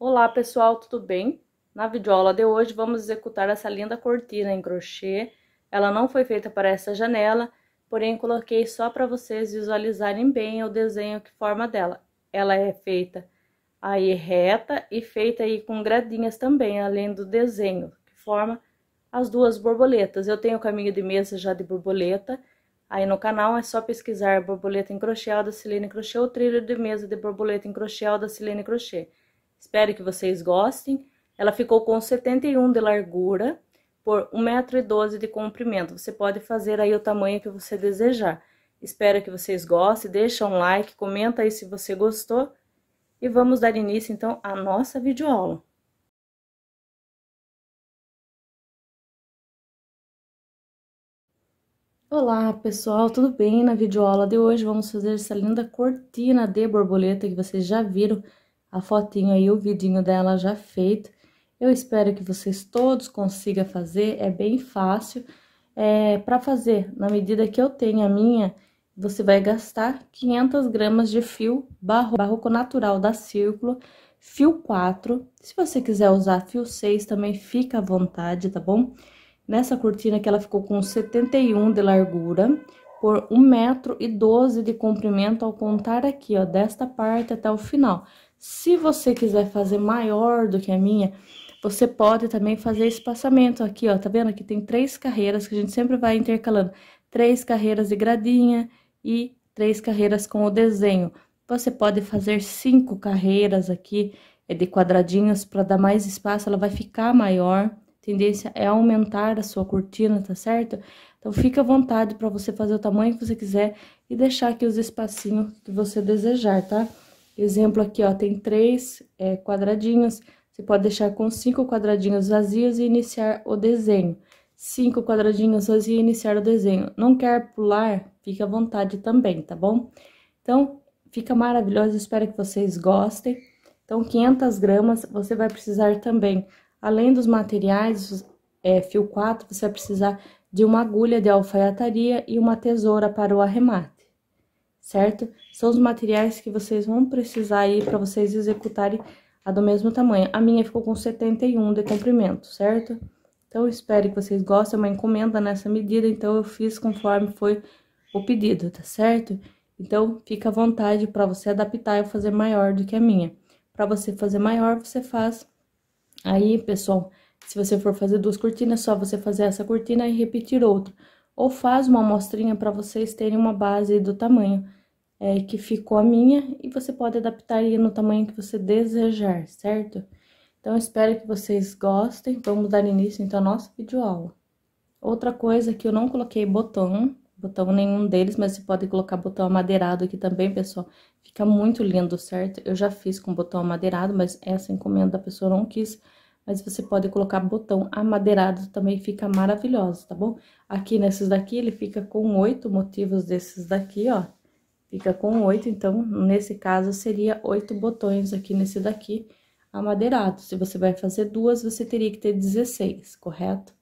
Olá pessoal, tudo bem? Na videoaula de hoje vamos executar essa linda cortina em crochê. Ela não foi feita para essa janela, porém coloquei só para vocês visualizarem bem o desenho que forma dela. Ela é feita aí reta e feita aí com gradinhas também, além do desenho, que forma as duas borboletas. Eu tenho o caminho de mesa já de borboleta, aí no canal é só pesquisar borboleta em crochê, da Silene Crochê ou trilho de mesa de borboleta em crochê, da Silene Crochê. Espero que vocês gostem. Ela ficou com 71 de largura por 1,12m de comprimento. Você pode fazer aí o tamanho que você desejar. Espero que vocês gostem, deixa um like, comenta aí se você gostou. E vamos dar início, então, à nossa videoaula. Olá pessoal, tudo bem? Na videoaula de hoje vamos fazer essa linda cortina de borboleta que vocês já viram a fotinho aí, o vidinho dela já feito. Eu espero que vocês todos consigam fazer, é bem fácil. É, para fazer, na medida que eu tenho a minha, você vai gastar 500 gramas de fio barro, barroco natural da Círculo, fio 4. Se você quiser usar fio 6 também fica à vontade, tá bom? Nessa cortina que ela ficou com 71 de largura, por 1,12 metro e 12 de comprimento ao contar aqui, ó, desta parte até o final. Se você quiser fazer maior do que a minha, você pode também fazer espaçamento aqui, ó. Tá vendo? Aqui tem três carreiras que a gente sempre vai intercalando. Três carreiras de gradinha e três carreiras com o desenho. Você pode fazer cinco carreiras aqui é de quadradinhos para dar mais espaço, ela vai ficar maior. tendência é aumentar a sua cortina, tá certo? Então, fica à vontade para você fazer o tamanho que você quiser e deixar aqui os espacinhos que você desejar, Tá? Exemplo aqui, ó, tem três é, quadradinhos. Você pode deixar com cinco quadradinhos vazios e iniciar o desenho. Cinco quadradinhos vazios e iniciar o desenho. Não quer pular? Fica à vontade também, tá bom? Então, fica maravilhoso, espero que vocês gostem. Então, 500 gramas, você vai precisar também, além dos materiais, é, fio 4, você vai precisar de uma agulha de alfaiataria e uma tesoura para o arremate certo? São os materiais que vocês vão precisar aí para vocês executarem a do mesmo tamanho. A minha ficou com 71 de comprimento, certo? Então, eu espero que vocês gostem, é uma encomenda nessa medida, então eu fiz conforme foi o pedido, tá certo? Então, fica à vontade para você adaptar e fazer maior do que a minha. Para você fazer maior, você faz aí, pessoal, se você for fazer duas cortinas, só você fazer essa cortina e repetir outra. Ou faz uma amostrinha para vocês terem uma base do tamanho é, que ficou a minha e você pode adaptar ele no tamanho que você desejar, certo? Então, espero que vocês gostem. Vamos dar início, então, à nossa videoaula. Outra coisa que eu não coloquei botão, botão nenhum deles, mas você pode colocar botão amadeirado aqui também, pessoal. Fica muito lindo, certo? Eu já fiz com botão amadeirado, mas essa encomenda da pessoa não quis. Mas você pode colocar botão amadeirado também, fica maravilhoso, tá bom? Aqui nesses daqui, ele fica com oito motivos desses daqui, ó. Fica com oito, então, nesse caso, seria oito botões aqui nesse daqui amadeirado. Se você vai fazer duas, você teria que ter 16, correto?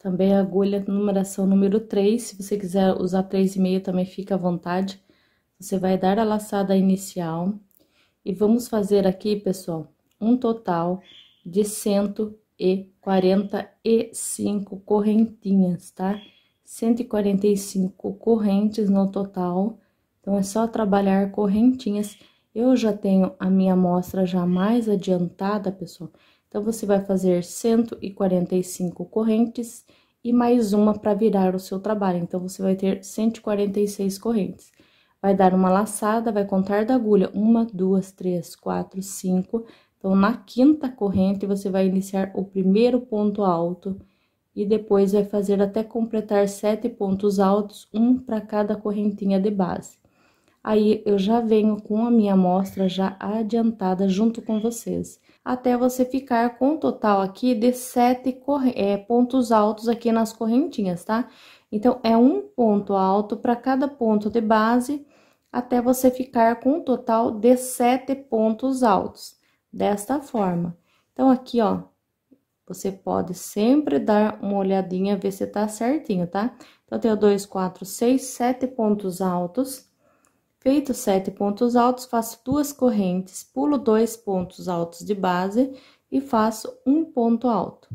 Também a agulha numeração número 3, se você quiser usar três e meio, também fica à vontade. Você vai dar a laçada inicial e vamos fazer aqui, pessoal, um total de 145 correntinhas, tá? 145 correntes no total, então é só trabalhar correntinhas. Eu já tenho a minha amostra já mais adiantada, pessoal. Então, você vai fazer 145 correntes e mais uma para virar o seu trabalho. Então, você vai ter 146 correntes. Vai dar uma laçada, vai contar da agulha. Uma, duas, três, quatro, cinco. Então, na quinta corrente, você vai iniciar o primeiro ponto alto e depois vai fazer até completar sete pontos altos, um para cada correntinha de base. Aí eu já venho com a minha amostra já adiantada junto com vocês, até você ficar com o um total aqui de sete é, pontos altos aqui nas correntinhas, tá? Então, é um ponto alto para cada ponto de base, até você ficar com um total de sete pontos altos, desta forma. Então, aqui, ó, você pode sempre dar uma olhadinha, ver se tá certinho, tá? Então, eu tenho dois, quatro, seis, sete pontos altos. Feito sete pontos altos, faço duas correntes, pulo dois pontos altos de base e faço um ponto alto.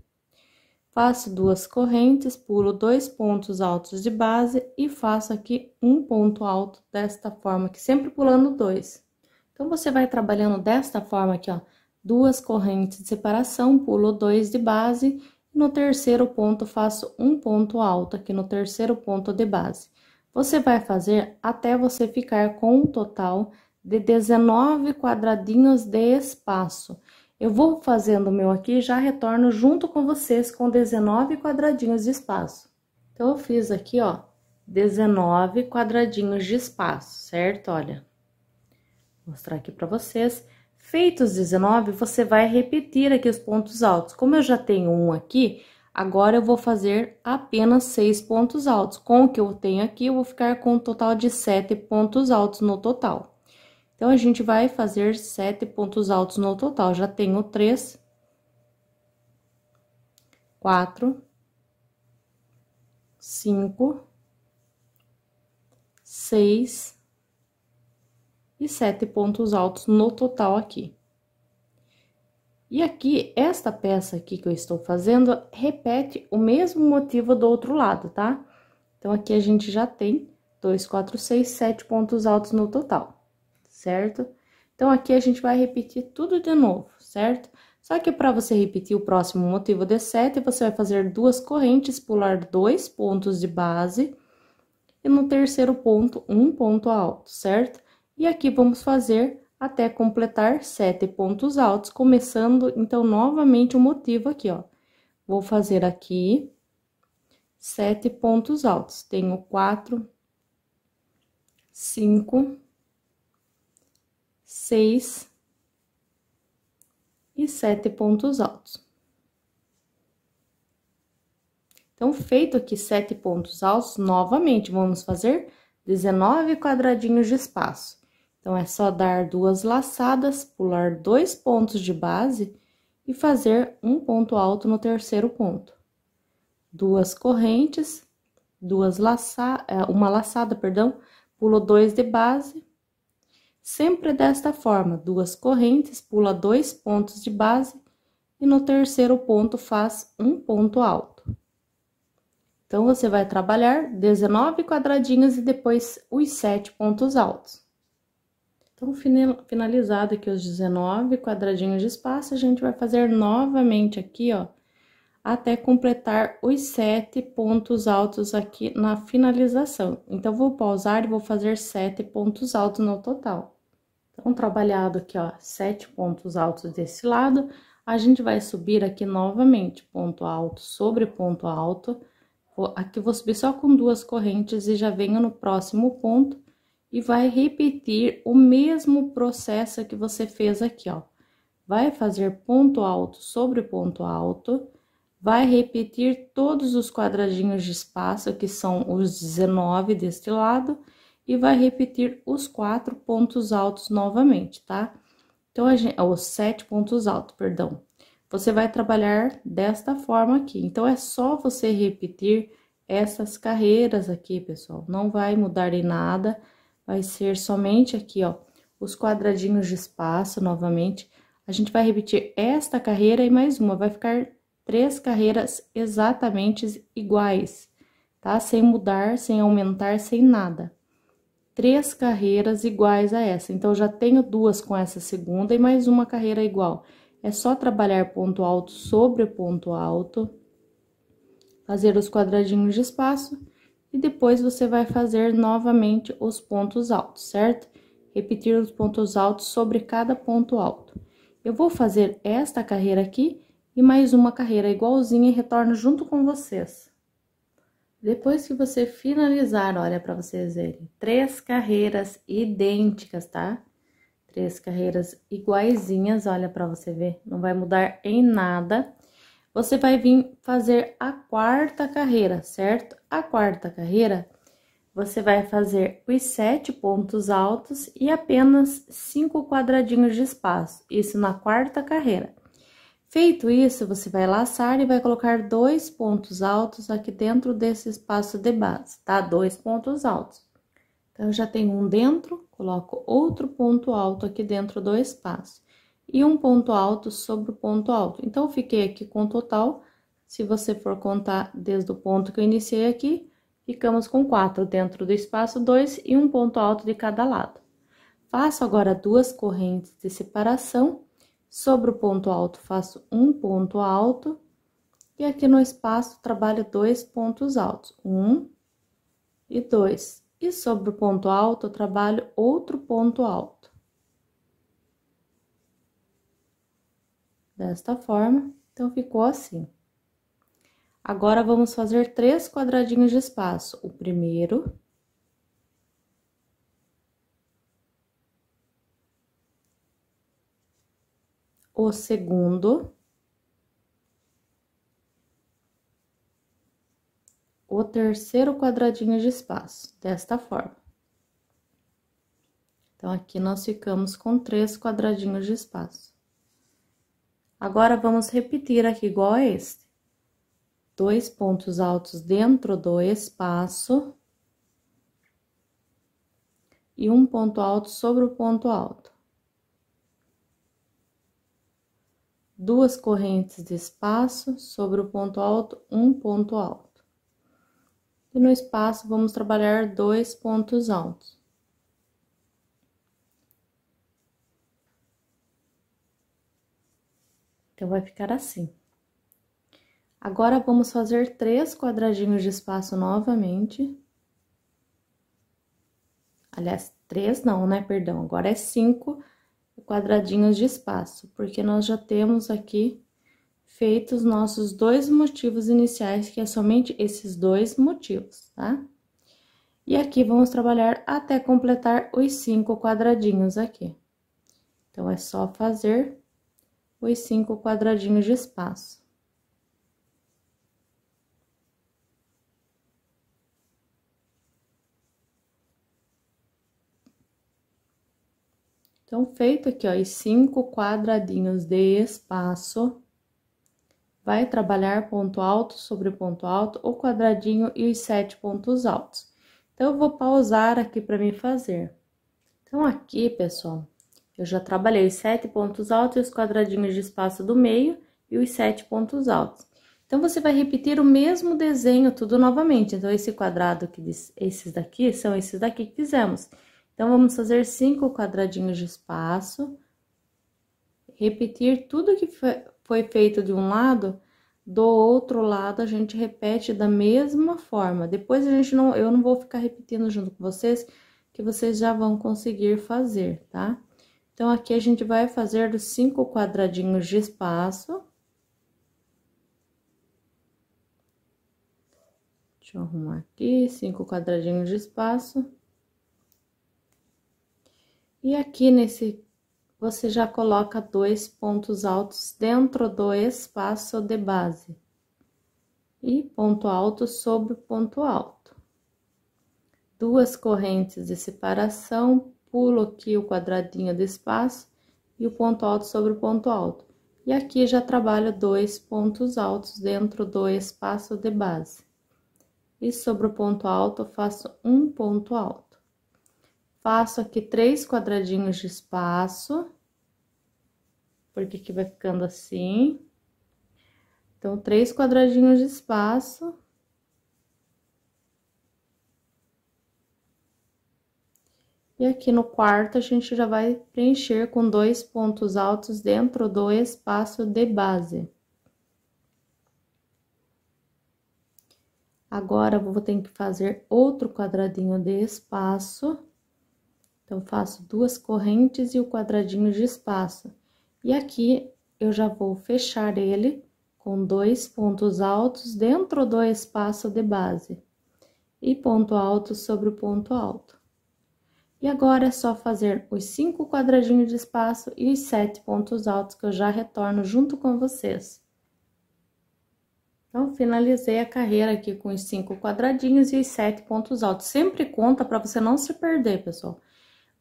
Faço duas correntes, pulo dois pontos altos de base e faço aqui um ponto alto desta forma aqui, sempre pulando dois. Então, você vai trabalhando desta forma aqui, ó, duas correntes de separação, pulo dois de base, no terceiro ponto faço um ponto alto aqui no terceiro ponto de base. Você vai fazer até você ficar com um total de 19 quadradinhos de espaço. Eu vou fazendo o meu aqui já retorno junto com vocês com 19 quadradinhos de espaço. Então, eu fiz aqui, ó, 19 quadradinhos de espaço, certo? Olha, vou mostrar aqui para vocês. Feitos 19, você vai repetir aqui os pontos altos. Como eu já tenho um aqui, agora eu vou fazer apenas seis pontos altos. Com o que eu tenho aqui, eu vou ficar com um total de sete pontos altos no total. Então, a gente vai fazer sete pontos altos no total. Já tenho três, quatro, cinco, seis e sete pontos altos no total aqui. E aqui, esta peça aqui que eu estou fazendo, repete o mesmo motivo do outro lado, tá? Então, aqui a gente já tem 2, 4, 6, 7 pontos altos no total, certo? Então, aqui a gente vai repetir tudo de novo, certo? Só que para você repetir o próximo motivo de 7, você vai fazer duas correntes, pular dois pontos de base, e no terceiro ponto, um ponto alto, certo? E aqui vamos fazer até completar sete pontos altos, começando, então, novamente o motivo aqui, ó. Vou fazer aqui sete pontos altos. Tenho quatro, cinco, seis e sete pontos altos. Então, feito aqui sete pontos altos, novamente, vamos fazer 19 quadradinhos de espaço. Então, é só dar duas laçadas, pular dois pontos de base e fazer um ponto alto no terceiro ponto. Duas correntes, duas laça, é, uma laçada, perdão, pulo dois de base. Sempre desta forma, duas correntes, pula dois pontos de base e no terceiro ponto faz um ponto alto. Então, você vai trabalhar 19 quadradinhos e depois os sete pontos altos. Então, finalizado aqui os 19 quadradinhos de espaço, a gente vai fazer novamente aqui, ó, até completar os sete pontos altos aqui na finalização. Então, vou pausar e vou fazer sete pontos altos no total. Então, trabalhado aqui, ó, sete pontos altos desse lado, a gente vai subir aqui novamente ponto alto sobre ponto alto. Aqui vou subir só com duas correntes e já venho no próximo ponto e vai repetir o mesmo processo que você fez aqui, ó. Vai fazer ponto alto sobre ponto alto, vai repetir todos os quadradinhos de espaço, que são os 19 deste lado, e vai repetir os quatro pontos altos novamente, tá? Então, a gente, os sete pontos altos, perdão. Você vai trabalhar desta forma aqui. Então, é só você repetir essas carreiras aqui, pessoal. Não vai mudar em nada vai ser somente aqui, ó, os quadradinhos de espaço novamente. A gente vai repetir esta carreira e mais uma, vai ficar três carreiras exatamente iguais, tá? Sem mudar, sem aumentar, sem nada. Três carreiras iguais a essa. Então, já tenho duas com essa segunda e mais uma carreira igual. É só trabalhar ponto alto sobre ponto alto, fazer os quadradinhos de espaço e depois você vai fazer novamente os pontos altos, certo? Repetir os pontos altos sobre cada ponto alto. Eu vou fazer esta carreira aqui e mais uma carreira igualzinha e retorno junto com vocês. Depois que você finalizar, olha para vocês verem, três carreiras idênticas, tá? Três carreiras iguaizinhas, olha para você ver, não vai mudar em nada. Você vai vir fazer a quarta carreira, certo? A quarta carreira, você vai fazer os sete pontos altos e apenas cinco quadradinhos de espaço, isso na quarta carreira. Feito isso, você vai laçar e vai colocar dois pontos altos aqui dentro desse espaço de base, tá? Dois pontos altos. Então, eu já tenho um dentro, coloco outro ponto alto aqui dentro do espaço. E um ponto alto sobre o ponto alto. Então, fiquei aqui com o total se você for contar desde o ponto que eu iniciei aqui, ficamos com quatro dentro do espaço 2 e um ponto alto de cada lado. Faço agora duas correntes de separação, sobre o ponto alto faço um ponto alto, e aqui no espaço trabalho dois pontos altos, um e dois. E sobre o ponto alto trabalho outro ponto alto. Desta forma, então ficou assim. Agora, vamos fazer três quadradinhos de espaço. O primeiro... O segundo... O terceiro quadradinho de espaço, desta forma. Então, aqui nós ficamos com três quadradinhos de espaço. Agora, vamos repetir aqui igual a este dois pontos altos dentro do espaço e um ponto alto sobre o ponto alto. Duas correntes de espaço sobre o ponto alto, um ponto alto. E no espaço vamos trabalhar dois pontos altos. Então, vai ficar assim. Agora vamos fazer três quadradinhos de espaço novamente. Aliás, três não, né? Perdão, agora é cinco quadradinhos de espaço, porque nós já temos aqui feito os nossos dois motivos iniciais, que é somente esses dois motivos, tá? E aqui vamos trabalhar até completar os cinco quadradinhos aqui. Então, é só fazer os cinco quadradinhos de espaço. Então, feito aqui, ó, os cinco quadradinhos de espaço, vai trabalhar ponto alto sobre ponto alto, o quadradinho e os sete pontos altos. Então, eu vou pausar aqui para me fazer. Então, aqui, pessoal, eu já trabalhei os sete pontos altos e os quadradinhos de espaço do meio e os sete pontos altos. Então, você vai repetir o mesmo desenho tudo novamente. Então, esse quadrado, que esses daqui, são esses daqui que fizemos. Então, vamos fazer cinco quadradinhos de espaço. Repetir tudo que foi feito de um lado, do outro lado a gente repete da mesma forma. Depois a gente não, eu não vou ficar repetindo junto com vocês, que vocês já vão conseguir fazer, tá? Então, aqui a gente vai fazer os cinco quadradinhos de espaço. Deixa eu arrumar aqui, cinco quadradinhos de espaço. E aqui nesse, você já coloca dois pontos altos dentro do espaço de base. E ponto alto sobre ponto alto. Duas correntes de separação, pulo aqui o quadradinho do espaço e o ponto alto sobre o ponto alto. E aqui já trabalho dois pontos altos dentro do espaço de base. E sobre o ponto alto, faço um ponto alto. Faço aqui três quadradinhos de espaço, porque vai ficando assim. Então, três quadradinhos de espaço. E aqui no quarto, a gente já vai preencher com dois pontos altos dentro do espaço de base. Agora, vou ter que fazer outro quadradinho de espaço. Então, faço duas correntes e o quadradinho de espaço. E aqui, eu já vou fechar ele com dois pontos altos dentro do espaço de base. E ponto alto sobre o ponto alto. E agora é só fazer os cinco quadradinhos de espaço e os sete pontos altos que eu já retorno junto com vocês. Então, finalizei a carreira aqui com os cinco quadradinhos e os sete pontos altos. Sempre conta para você não se perder, pessoal.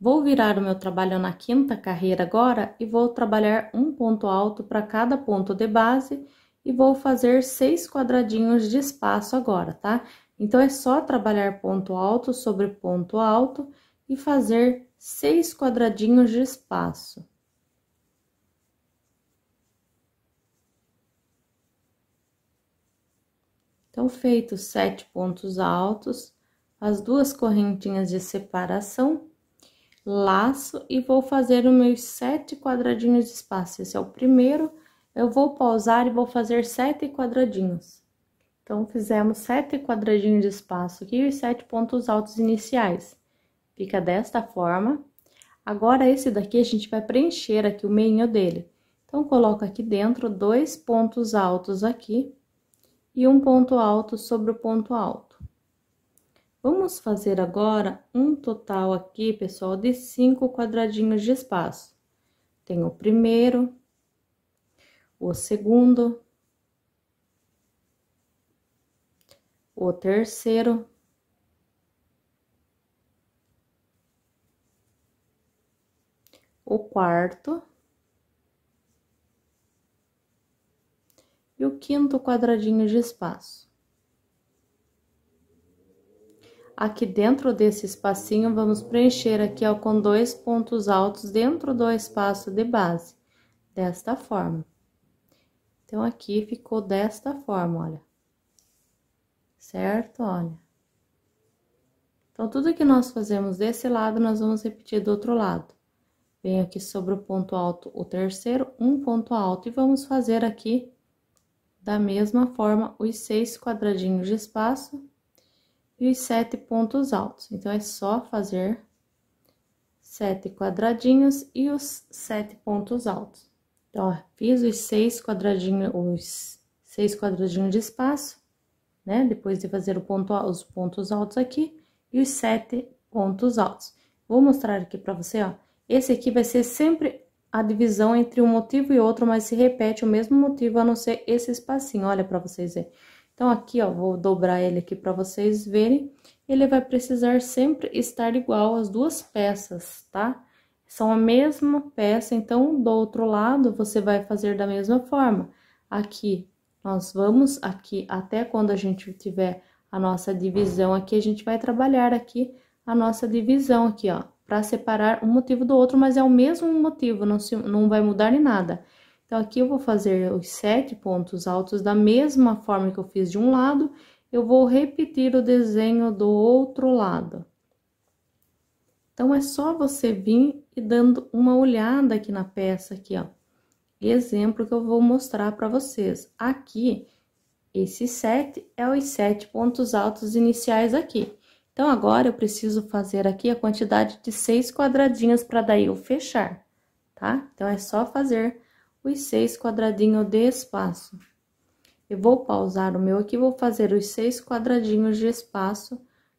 Vou virar o meu trabalho na quinta carreira agora e vou trabalhar um ponto alto para cada ponto de base e vou fazer seis quadradinhos de espaço agora, tá? Então, é só trabalhar ponto alto sobre ponto alto e fazer seis quadradinhos de espaço. Então, feitos sete pontos altos, as duas correntinhas de separação, laço e vou fazer os meus sete quadradinhos de espaço. Esse é o primeiro, eu vou pausar e vou fazer sete quadradinhos. Então, fizemos sete quadradinhos de espaço aqui e os sete pontos altos iniciais. Fica desta forma. Agora, esse daqui a gente vai preencher aqui o meio dele. Então, coloca aqui dentro dois pontos altos aqui e um ponto alto sobre o ponto alto. Vamos fazer agora um total aqui, pessoal, de cinco quadradinhos de espaço. Tem o primeiro, o segundo, o terceiro, o quarto e o quinto quadradinho de espaço. aqui dentro desse espacinho, vamos preencher aqui ó, com dois pontos altos dentro do espaço de base, desta forma. Então, aqui ficou desta forma, olha. Certo? Olha. Então, tudo que nós fazemos desse lado, nós vamos repetir do outro lado. Venho aqui sobre o ponto alto, o terceiro, um ponto alto, e vamos fazer aqui da mesma forma os seis quadradinhos de espaço e os sete pontos altos. Então, é só fazer sete quadradinhos e os sete pontos altos. Então, ó, fiz os seis quadradinhos, os seis quadradinhos de espaço, né? Depois de fazer o ponto, os pontos altos aqui e os sete pontos altos. Vou mostrar aqui para você, ó. Esse aqui vai ser sempre a divisão entre um motivo e outro, mas se repete o mesmo motivo, a não ser esse espacinho. Olha para vocês verem. Então, aqui, ó, vou dobrar ele aqui para vocês verem. Ele vai precisar sempre estar igual as duas peças, tá? São a mesma peça, então, do outro lado, você vai fazer da mesma forma. Aqui, nós vamos aqui até quando a gente tiver a nossa divisão aqui, a gente vai trabalhar aqui a nossa divisão aqui, ó, para separar um motivo do outro, mas é o mesmo motivo, não, se, não vai mudar em nada. Então, aqui eu vou fazer os sete pontos altos da mesma forma que eu fiz de um lado, eu vou repetir o desenho do outro lado. Então, é só você vir e dando uma olhada aqui na peça aqui, ó. Exemplo que eu vou mostrar para vocês. Aqui, esse sete é os sete pontos altos iniciais aqui. Então, agora eu preciso fazer aqui a quantidade de seis quadradinhas para daí eu fechar, tá? Então, é só fazer os seis quadradinhos de espaço. Eu vou pausar o meu aqui, vou fazer os seis quadradinhos de espaço,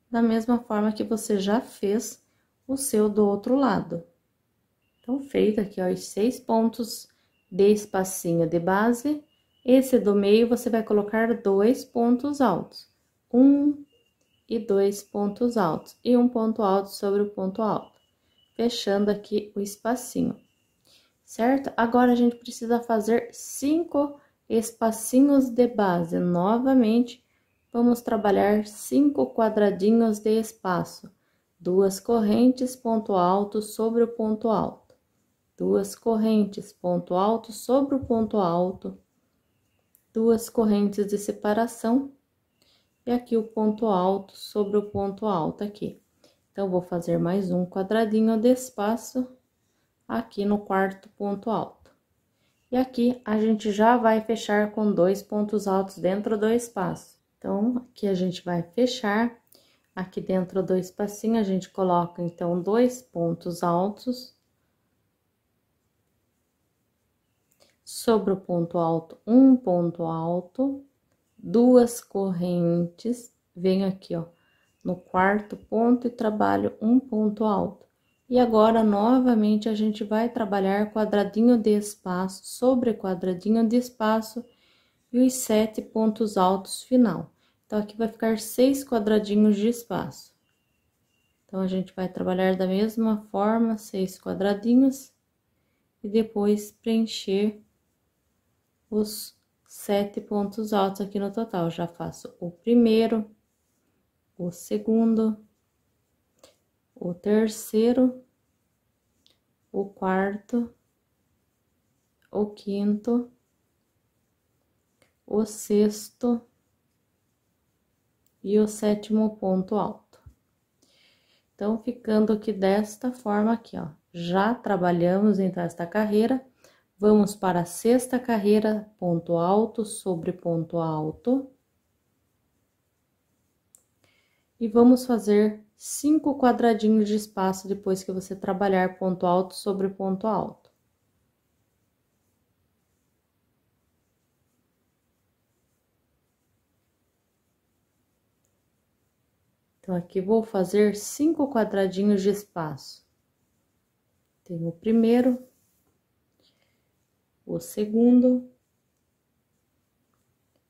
da mesma forma que você já fez o seu do outro lado. Então, feito aqui, ó, os seis pontos de espacinho de base. Esse do meio, você vai colocar dois pontos altos. Um e dois pontos altos. E um ponto alto sobre o ponto alto. Fechando aqui o espacinho certo? Agora, a gente precisa fazer cinco espacinhos de base. Novamente, vamos trabalhar cinco quadradinhos de espaço. Duas correntes, ponto alto sobre o ponto alto. Duas correntes, ponto alto sobre o ponto alto. Duas correntes de separação. E aqui o ponto alto sobre o ponto alto aqui. Então, vou fazer mais um quadradinho de espaço aqui no quarto ponto alto. E aqui a gente já vai fechar com dois pontos altos dentro do espaço. Então, aqui a gente vai fechar, aqui dentro do espacinho a gente coloca, então, dois pontos altos. Sobre o ponto alto, um ponto alto, duas correntes, venho aqui, ó, no quarto ponto e trabalho um ponto alto. E agora, novamente, a gente vai trabalhar quadradinho de espaço sobre quadradinho de espaço e os sete pontos altos final. Então, aqui vai ficar seis quadradinhos de espaço. Então, a gente vai trabalhar da mesma forma, seis quadradinhos, e depois preencher os sete pontos altos aqui no total. já faço o primeiro, o segundo o terceiro, o quarto, o quinto, o sexto e o sétimo ponto alto. Então, ficando aqui desta forma aqui, ó. Já trabalhamos então esta carreira. Vamos para a sexta carreira, ponto alto sobre ponto alto. E vamos fazer cinco quadradinhos de espaço depois que você trabalhar ponto alto sobre ponto alto. Então, aqui vou fazer cinco quadradinhos de espaço. Tenho o primeiro, o segundo,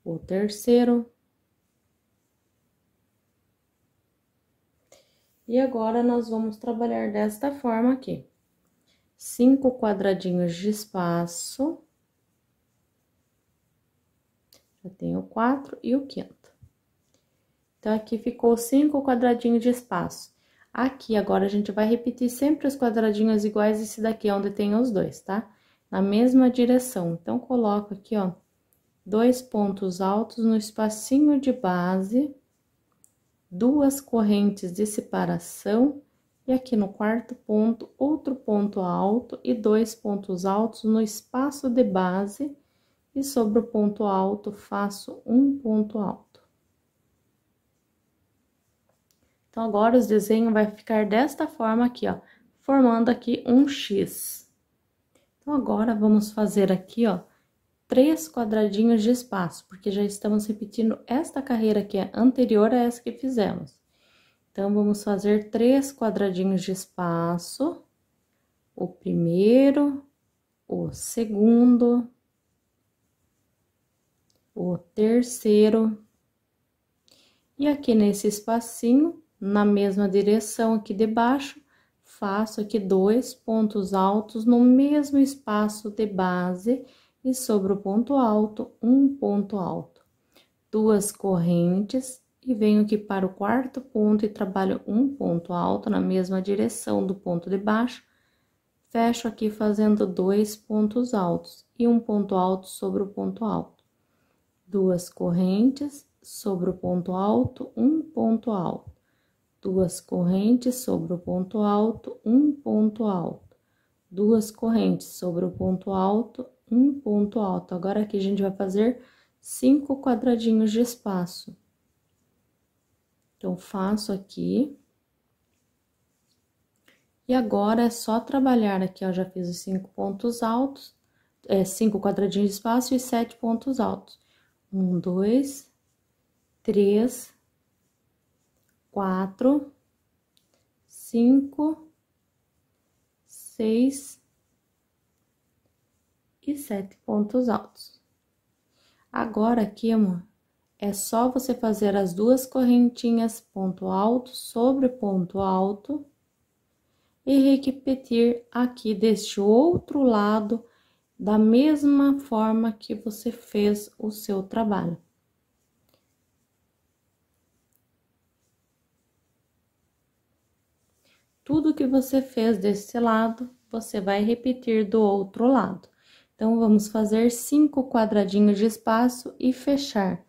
o terceiro, E agora, nós vamos trabalhar desta forma aqui. Cinco quadradinhos de espaço. Já tenho quatro e o quinto. Então, aqui ficou cinco quadradinhos de espaço. Aqui, agora, a gente vai repetir sempre os quadradinhos iguais, esse daqui é onde tem os dois, tá? Na mesma direção. Então, coloco aqui, ó, dois pontos altos no espacinho de base duas correntes de separação e aqui no quarto ponto, outro ponto alto e dois pontos altos no espaço de base e sobre o ponto alto faço um ponto alto. Então, agora o desenho vai ficar desta forma aqui, ó, formando aqui um X. Então, agora vamos fazer aqui, ó, três quadradinhos de espaço, porque já estamos repetindo esta carreira que é anterior a essa que fizemos. Então, vamos fazer três quadradinhos de espaço, o primeiro, o segundo, o terceiro, e aqui nesse espacinho, na mesma direção aqui de baixo, faço aqui dois pontos altos no mesmo espaço de base, e sobre o ponto alto, um ponto alto, duas correntes e venho aqui para o quarto ponto e trabalho um ponto alto na mesma direção do ponto de baixo, fecho aqui fazendo dois pontos altos e um ponto alto sobre o ponto alto, duas correntes sobre o ponto alto, um ponto alto, duas correntes sobre o ponto alto, um ponto alto, duas correntes sobre o ponto alto, um ponto alto. Agora aqui a gente vai fazer cinco quadradinhos de espaço. Então, faço aqui. E agora é só trabalhar aqui, ó, já fiz os cinco pontos altos, é, cinco quadradinhos de espaço e sete pontos altos. Um, dois, três, quatro, cinco, seis, e sete pontos altos. Agora aqui, amor, é só você fazer as duas correntinhas ponto alto sobre ponto alto e repetir aqui deste outro lado da mesma forma que você fez o seu trabalho. Tudo que você fez desse lado, você vai repetir do outro lado. Então, vamos fazer cinco quadradinhos de espaço e fechar,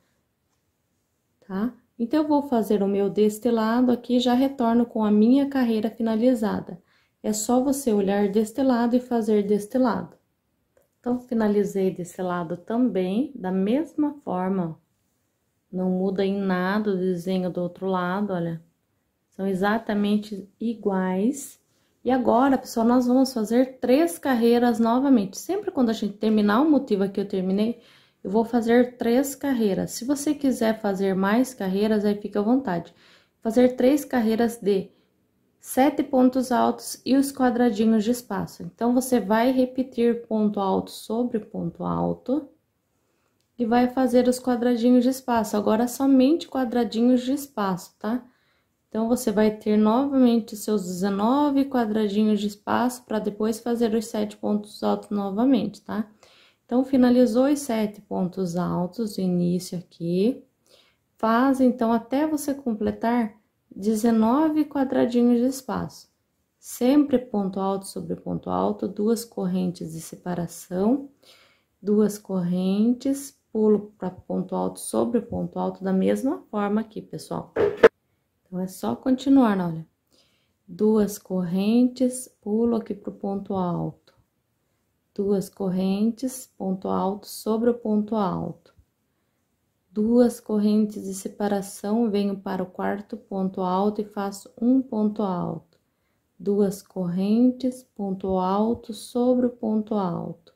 tá? Então, eu vou fazer o meu deste lado aqui já retorno com a minha carreira finalizada. É só você olhar deste lado e fazer deste lado. Então, finalizei desse lado também, da mesma forma. Não muda em nada o desenho do outro lado, olha. São exatamente iguais e agora, pessoal, nós vamos fazer três carreiras novamente. Sempre quando a gente terminar o motivo aqui eu terminei, eu vou fazer três carreiras. Se você quiser fazer mais carreiras, aí fica à vontade. Fazer três carreiras de sete pontos altos e os quadradinhos de espaço. Então, você vai repetir ponto alto sobre ponto alto e vai fazer os quadradinhos de espaço. Agora, somente quadradinhos de espaço, tá? Então, você vai ter novamente seus 19 quadradinhos de espaço para depois fazer os sete pontos altos novamente, tá? Então, finalizou os sete pontos altos, início aqui. Faz, então, até você completar 19 quadradinhos de espaço. Sempre ponto alto sobre ponto alto, duas correntes de separação, duas correntes, pulo para ponto alto sobre ponto alto da mesma forma aqui, pessoal. Então, é só continuar, né? olha. Duas correntes, pulo aqui pro ponto alto. Duas correntes, ponto alto sobre o ponto alto. Duas correntes de separação, venho para o quarto ponto alto e faço um ponto alto. Duas correntes, ponto alto sobre o ponto alto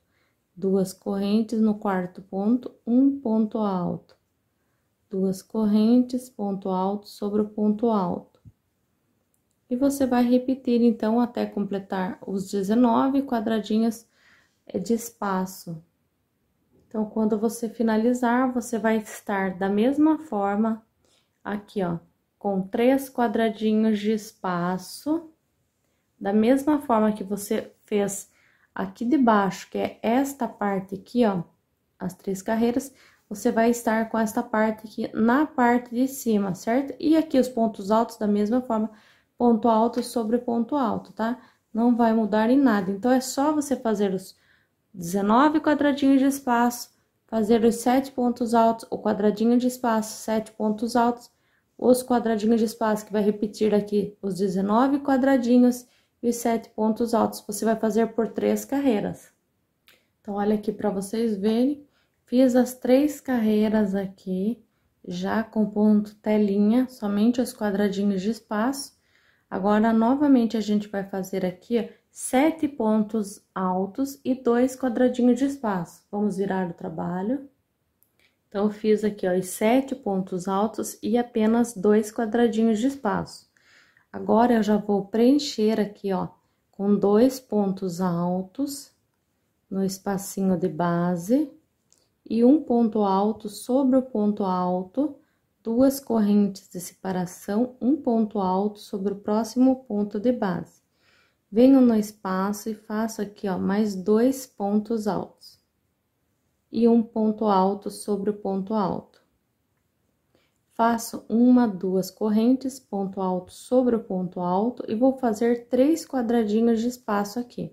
duas correntes no quarto ponto, um ponto alto, duas correntes, ponto alto sobre o ponto alto. E você vai repetir então até completar os 19 quadradinhos de espaço. Então, quando você finalizar, você vai estar da mesma forma aqui, ó, com três quadradinhos de espaço, da mesma forma que você fez aqui de baixo, que é esta parte aqui, ó, as três carreiras, você vai estar com esta parte aqui na parte de cima, certo? E aqui os pontos altos da mesma forma, ponto alto sobre ponto alto, tá? Não vai mudar em nada. Então, é só você fazer os 19 quadradinhos de espaço, fazer os sete pontos altos, o quadradinho de espaço, sete pontos altos, os quadradinhos de espaço, que vai repetir aqui os 19 quadradinhos e os sete pontos altos. Você vai fazer por três carreiras. Então, olha aqui para vocês verem Fiz as três carreiras aqui, já com ponto telinha, somente os quadradinhos de espaço. Agora, novamente, a gente vai fazer aqui ó, sete pontos altos e dois quadradinhos de espaço. Vamos virar o trabalho. Então, fiz aqui, ó, os sete pontos altos e apenas dois quadradinhos de espaço. Agora, eu já vou preencher aqui, ó, com dois pontos altos no espacinho de base e um ponto alto sobre o ponto alto, duas correntes de separação, um ponto alto sobre o próximo ponto de base. Venho no espaço e faço aqui, ó, mais dois pontos altos. E um ponto alto sobre o ponto alto. Faço uma, duas correntes, ponto alto sobre o ponto alto, e vou fazer três quadradinhos de espaço aqui.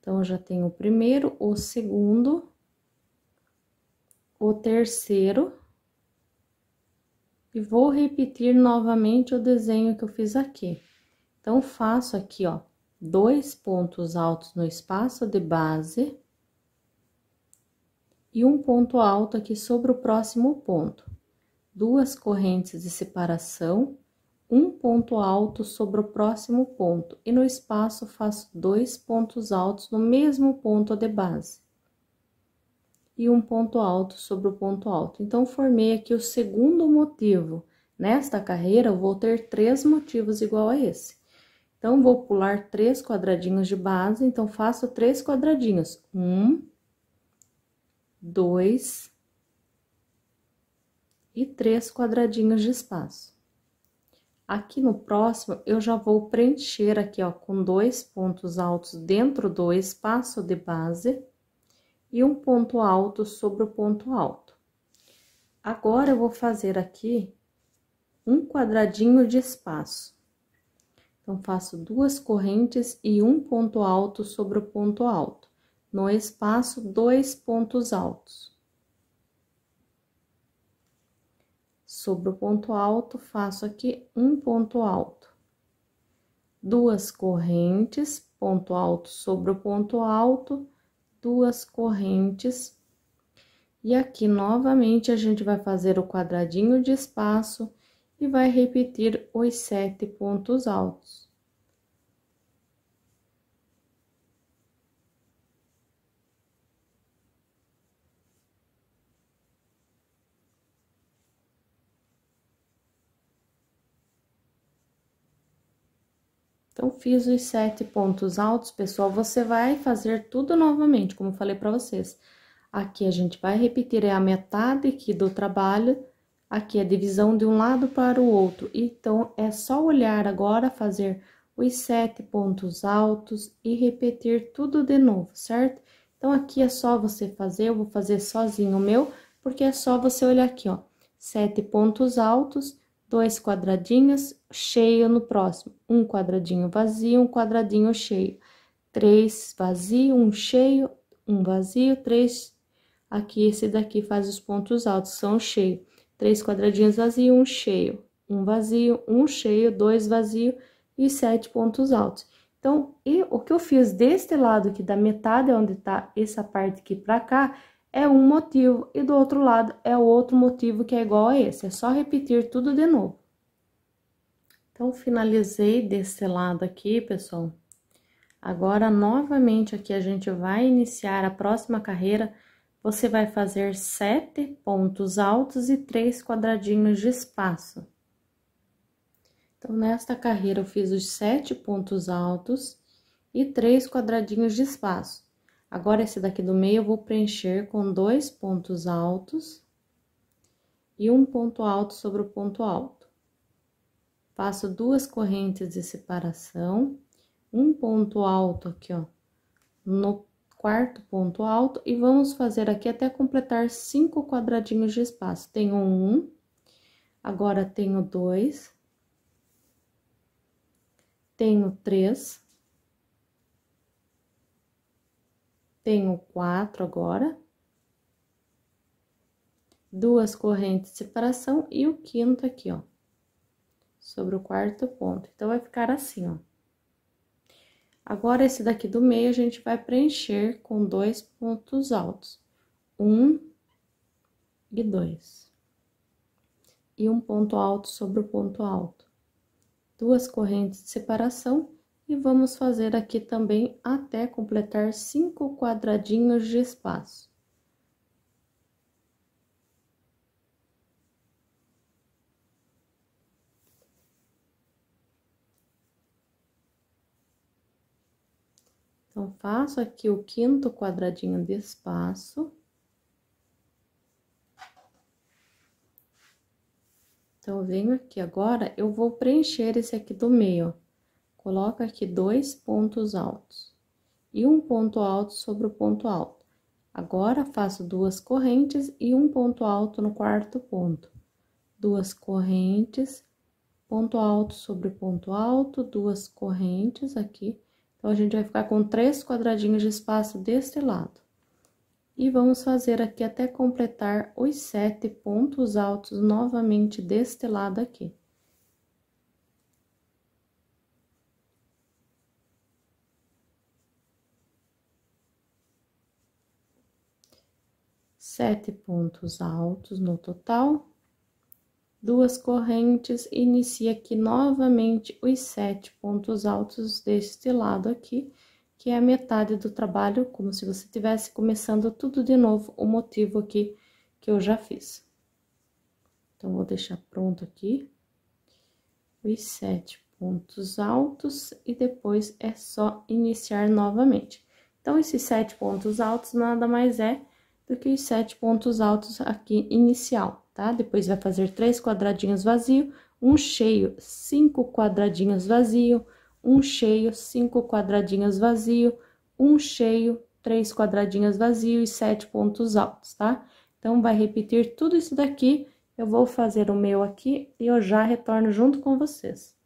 Então, já tenho o primeiro, o segundo o terceiro e vou repetir novamente o desenho que eu fiz aqui. Então, faço aqui, ó, dois pontos altos no espaço de base e um ponto alto aqui sobre o próximo ponto. Duas correntes de separação, um ponto alto sobre o próximo ponto e no espaço faço dois pontos altos no mesmo ponto de base e um ponto alto sobre o ponto alto. Então, formei aqui o segundo motivo. Nesta carreira, eu vou ter três motivos igual a esse. Então, vou pular três quadradinhos de base. Então, faço três quadradinhos. Um, dois e três quadradinhos de espaço. Aqui no próximo, eu já vou preencher aqui, ó, com dois pontos altos dentro do espaço de base e um ponto alto sobre o ponto alto. Agora, eu vou fazer aqui um quadradinho de espaço. Então, faço duas correntes e um ponto alto sobre o ponto alto. No espaço, dois pontos altos. Sobre o ponto alto, faço aqui um ponto alto. Duas correntes, ponto alto sobre o ponto alto duas correntes. E aqui, novamente, a gente vai fazer o quadradinho de espaço e vai repetir os sete pontos altos. Então, fiz os sete pontos altos, pessoal. Você vai fazer tudo novamente, como falei para vocês. Aqui a gente vai repetir é a metade aqui do trabalho. Aqui é a divisão de um lado para o outro. Então, é só olhar agora, fazer os sete pontos altos e repetir tudo de novo, certo? Então, aqui é só você fazer, eu vou fazer sozinho o meu, porque é só você olhar aqui, ó. Sete pontos altos dois quadradinhos cheio no próximo, um quadradinho vazio, um quadradinho cheio, três vazio, um cheio, um vazio, três. Aqui esse daqui faz os pontos altos, são cheio, três quadradinhos vazio, um cheio, um vazio, um cheio, dois vazio e sete pontos altos. Então, e o que eu fiz deste lado aqui da metade, é onde tá essa parte aqui para cá, é um motivo e do outro lado é o outro motivo que é igual a esse. É só repetir tudo de novo. Então, finalizei desse lado aqui, pessoal. Agora, novamente aqui, a gente vai iniciar a próxima carreira. Você vai fazer sete pontos altos e três quadradinhos de espaço. Então, nesta carreira, eu fiz os sete pontos altos e três quadradinhos de espaço. Agora, esse daqui do meio eu vou preencher com dois pontos altos e um ponto alto sobre o ponto alto. Faço duas correntes de separação, um ponto alto aqui, ó, no quarto ponto alto e vamos fazer aqui até completar cinco quadradinhos de espaço. Tenho um, agora tenho dois, tenho três Tenho quatro agora. Duas correntes de separação e o quinto aqui, ó. Sobre o quarto ponto. Então, vai ficar assim, ó. Agora, esse daqui do meio, a gente vai preencher com dois pontos altos. Um e dois. E um ponto alto sobre o ponto alto. Duas correntes de separação e vamos fazer aqui também até completar cinco quadradinhos de espaço. Então, faço aqui o quinto quadradinho de espaço. Então, venho aqui agora, eu vou preencher esse aqui do meio, ó. Coloca aqui dois pontos altos e um ponto alto sobre o ponto alto. Agora, faço duas correntes e um ponto alto no quarto ponto. Duas correntes, ponto alto sobre ponto alto, duas correntes aqui. Então, a gente vai ficar com três quadradinhos de espaço deste lado. E vamos fazer aqui até completar os sete pontos altos novamente deste lado aqui. sete pontos altos no total, duas correntes, inicia aqui novamente os sete pontos altos deste lado aqui, que é a metade do trabalho, como se você tivesse começando tudo de novo, o motivo aqui que eu já fiz. Então, vou deixar pronto aqui os sete pontos altos e depois é só iniciar novamente. Então, esses sete pontos altos nada mais é do que os sete pontos altos aqui inicial, tá? Depois vai fazer três quadradinhos vazio, um cheio, cinco quadradinhos vazio, um cheio, cinco quadradinhos vazio, um cheio, três quadradinhos vazio e sete pontos altos, tá? Então, vai repetir tudo isso daqui, eu vou fazer o meu aqui e eu já retorno junto com vocês.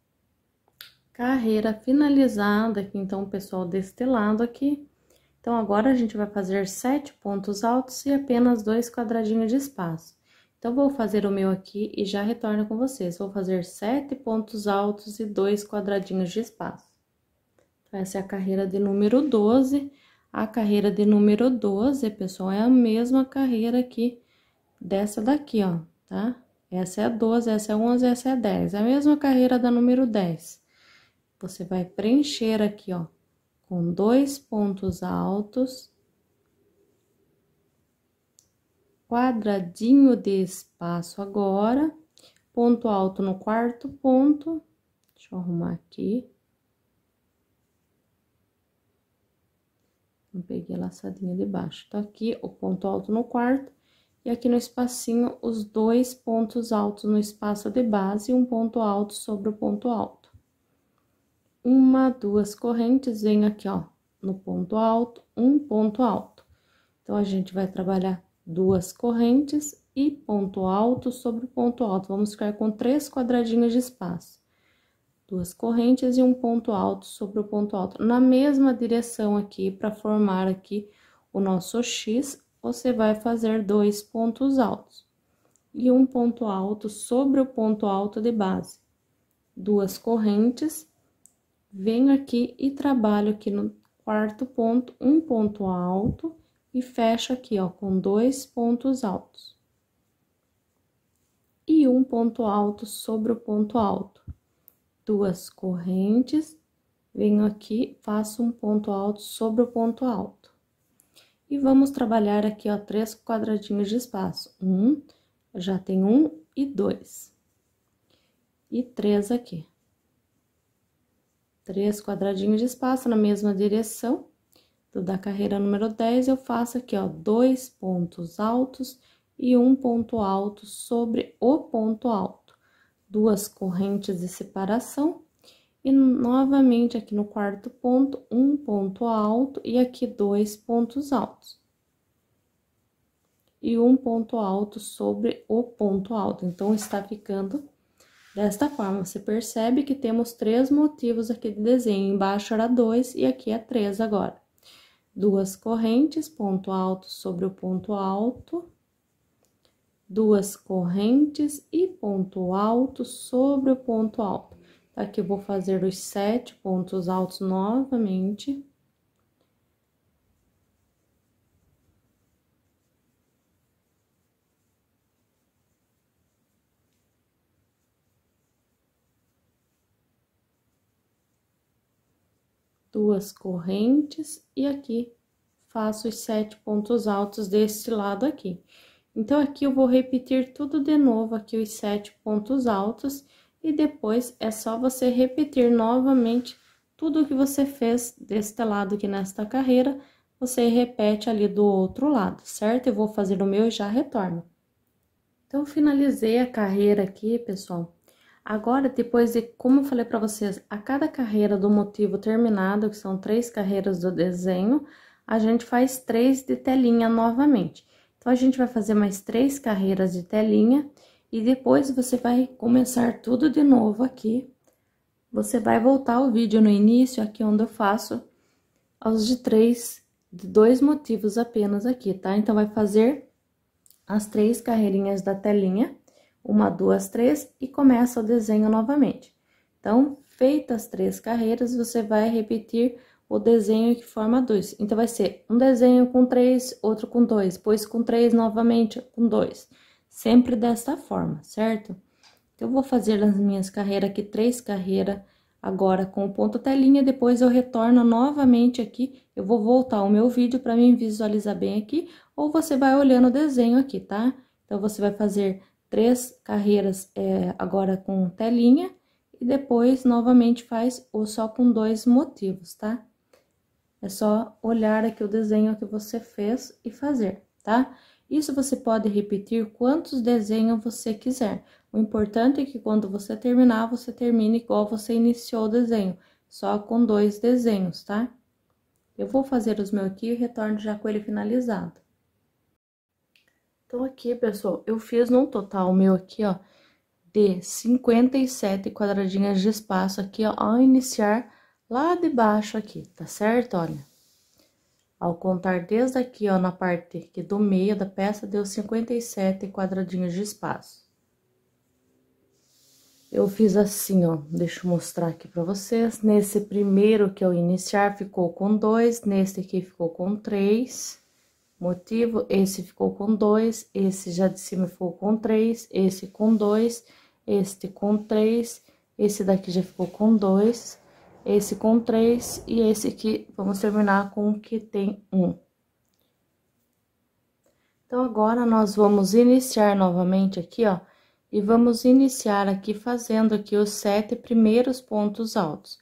Carreira finalizada aqui, então, pessoal, deste lado aqui. Então, agora a gente vai fazer sete pontos altos e apenas dois quadradinhos de espaço. Então, vou fazer o meu aqui e já retorno com vocês. Vou fazer sete pontos altos e dois quadradinhos de espaço. Então, essa é a carreira de número 12. A carreira de número 12, pessoal, é a mesma carreira aqui dessa daqui, ó, tá? Essa é a 12, essa é a 11, essa é a 10. É a mesma carreira da número 10. Você vai preencher aqui, ó, com dois pontos altos, quadradinho de espaço agora, ponto alto no quarto ponto, deixa eu arrumar aqui. Não peguei a laçadinha de baixo, tá aqui o ponto alto no quarto, e aqui no espacinho os dois pontos altos no espaço de base, um ponto alto sobre o ponto alto uma, duas correntes, venho aqui, ó, no ponto alto, um ponto alto. Então, a gente vai trabalhar duas correntes e ponto alto sobre o ponto alto. Vamos ficar com três quadradinhos de espaço. Duas correntes e um ponto alto sobre o ponto alto. Na mesma direção aqui, para formar aqui o nosso X, você vai fazer dois pontos altos. E um ponto alto sobre o ponto alto de base. Duas correntes venho aqui e trabalho aqui no quarto ponto, um ponto alto e fecho aqui, ó, com dois pontos altos. E um ponto alto sobre o ponto alto. Duas correntes, venho aqui, faço um ponto alto sobre o ponto alto. E vamos trabalhar aqui, ó, três quadradinhos de espaço. Um, já tem um e dois. E três aqui três quadradinhos de espaço na mesma direção do da carreira número 10, eu faço aqui, ó, dois pontos altos e um ponto alto sobre o ponto alto, duas correntes de separação, e novamente aqui no quarto ponto, um ponto alto e aqui dois pontos altos. E um ponto alto sobre o ponto alto, então está ficando Desta forma, você percebe que temos três motivos aqui de desenho. Embaixo era dois e aqui é três agora. Duas correntes, ponto alto sobre o ponto alto. Duas correntes e ponto alto sobre o ponto alto. Aqui eu vou fazer os sete pontos altos novamente. duas correntes e aqui faço os sete pontos altos deste lado aqui. Então, aqui eu vou repetir tudo de novo, aqui os sete pontos altos, e depois é só você repetir novamente tudo que você fez deste lado aqui nesta carreira, você repete ali do outro lado, certo? Eu vou fazer o meu e já retorno. Então, finalizei a carreira aqui, pessoal. Agora, depois de, como eu falei para vocês, a cada carreira do motivo terminado, que são três carreiras do desenho, a gente faz três de telinha novamente. Então, a gente vai fazer mais três carreiras de telinha e depois você vai começar tudo de novo aqui. Você vai voltar o vídeo no início, aqui onde eu faço os de três, de dois motivos apenas aqui, tá? Então, vai fazer as três carreirinhas da telinha uma, duas, três e começa o desenho novamente. Então, feitas três carreiras, você vai repetir o desenho que forma dois. Então, vai ser um desenho com três, outro com dois, depois com três novamente, com dois. Sempre desta forma, certo? Então, eu vou fazer as minhas carreiras aqui, três carreiras agora com o ponto telinha, depois eu retorno novamente aqui, eu vou voltar o meu vídeo para mim visualizar bem aqui, ou você vai olhando o desenho aqui, tá? Então, você vai fazer três carreiras é, agora com telinha e depois novamente faz ou só com dois motivos, tá? É só olhar aqui o desenho que você fez e fazer, tá? Isso você pode repetir quantos desenhos você quiser. O importante é que quando você terminar, você termine igual você iniciou o desenho, só com dois desenhos, tá? Eu vou fazer os meus aqui e retorno já com ele finalizado. Então, aqui, pessoal, eu fiz num total meu aqui, ó, de 57 quadradinhas de espaço aqui, ó, ao iniciar lá de baixo aqui, tá certo? Olha, ao contar desde aqui, ó, na parte aqui do meio da peça, deu 57 quadradinhos de espaço. Eu fiz assim, ó, deixa eu mostrar aqui pra vocês. Nesse primeiro que eu é iniciar, ficou com dois, nesse aqui ficou com três motivo, esse ficou com 2, esse já de cima ficou com 3, esse com 2, este com 3, esse daqui já ficou com 2, esse com 3 e esse aqui vamos terminar com o que tem 1. Um. Então, agora nós vamos iniciar novamente aqui, ó, e vamos iniciar aqui fazendo aqui os sete primeiros pontos altos.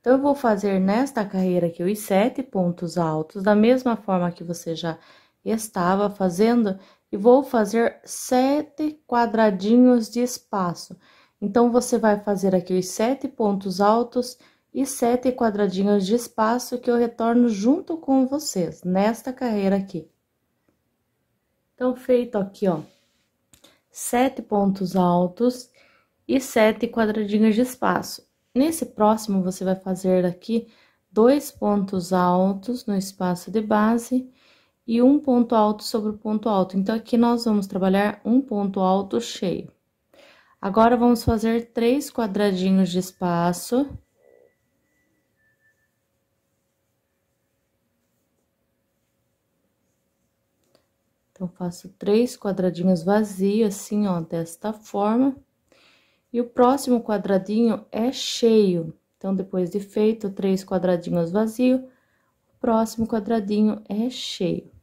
Então, eu vou fazer nesta carreira aqui os sete pontos altos, da mesma forma que você já estava fazendo e vou fazer sete quadradinhos de espaço. Então, você vai fazer aqui os sete pontos altos e sete quadradinhos de espaço que eu retorno junto com vocês nesta carreira aqui. Então, feito aqui, ó, sete pontos altos e sete quadradinhos de espaço. Nesse próximo, você vai fazer aqui dois pontos altos no espaço de base e um ponto alto sobre o ponto alto. Então, aqui nós vamos trabalhar um ponto alto cheio. Agora, vamos fazer três quadradinhos de espaço. Então, faço três quadradinhos vazios, assim, ó, desta forma. E o próximo quadradinho é cheio. Então, depois de feito três quadradinhos vazios, o próximo quadradinho é cheio.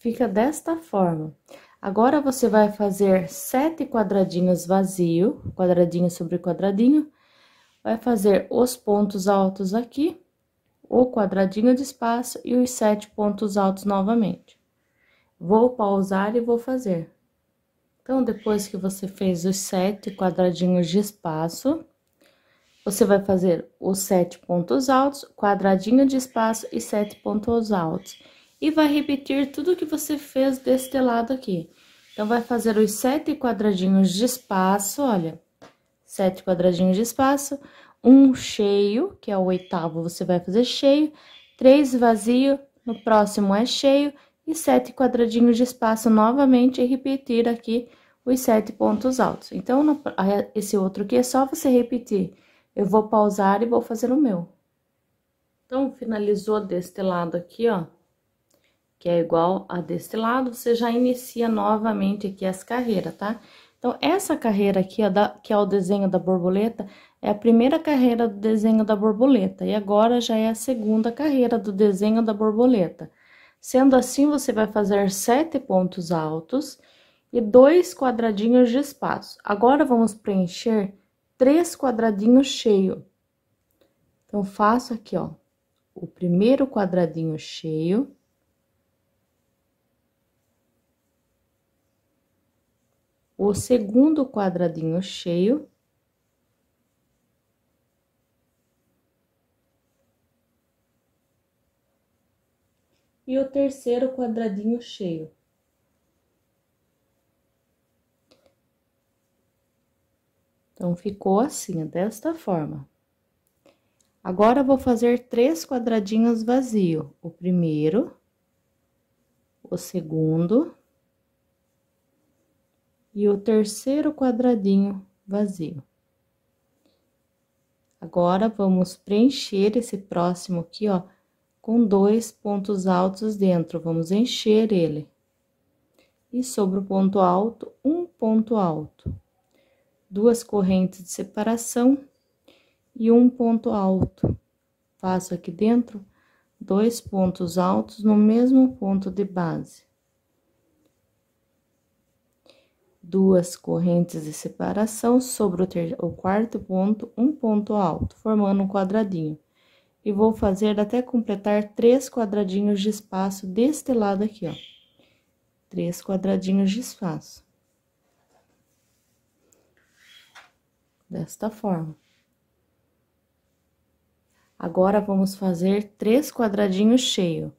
Fica desta forma. Agora você vai fazer sete quadradinhos vazio, quadradinho sobre quadradinho. Vai fazer os pontos altos aqui, o quadradinho de espaço e os sete pontos altos novamente. Vou pausar e vou fazer. Então, depois que você fez os sete quadradinhos de espaço, você vai fazer os sete pontos altos, quadradinho de espaço e sete pontos altos e vai repetir tudo que você fez deste lado aqui. Então, vai fazer os sete quadradinhos de espaço, olha, sete quadradinhos de espaço, um cheio, que é o oitavo, você vai fazer cheio, três vazio, no próximo é cheio, e sete quadradinhos de espaço novamente e repetir aqui os sete pontos altos. Então, no, esse outro aqui é só você repetir. Eu vou pausar e vou fazer o meu. Então, finalizou deste lado aqui, ó que é igual a deste lado, você já inicia novamente aqui as carreiras, tá? Então, essa carreira aqui, que é o desenho da borboleta, é a primeira carreira do desenho da borboleta. E agora já é a segunda carreira do desenho da borboleta. Sendo assim, você vai fazer sete pontos altos e dois quadradinhos de espaço. Agora, vamos preencher três quadradinhos cheio. Então, faço aqui, ó, o primeiro quadradinho cheio o segundo quadradinho cheio. E o terceiro quadradinho cheio. Então, ficou assim, desta forma. Agora, vou fazer três quadradinhos vazios O primeiro, o segundo e o terceiro quadradinho vazio. Agora, vamos preencher esse próximo aqui, ó, com dois pontos altos dentro, vamos encher ele. E sobre o ponto alto, um ponto alto. Duas correntes de separação e um ponto alto. Faço aqui dentro dois pontos altos no mesmo ponto de base. duas correntes de separação sobre o, ter... o quarto ponto, um ponto alto, formando um quadradinho. E vou fazer até completar três quadradinhos de espaço deste lado aqui, ó. Três quadradinhos de espaço. Desta forma. Agora, vamos fazer três quadradinhos cheios.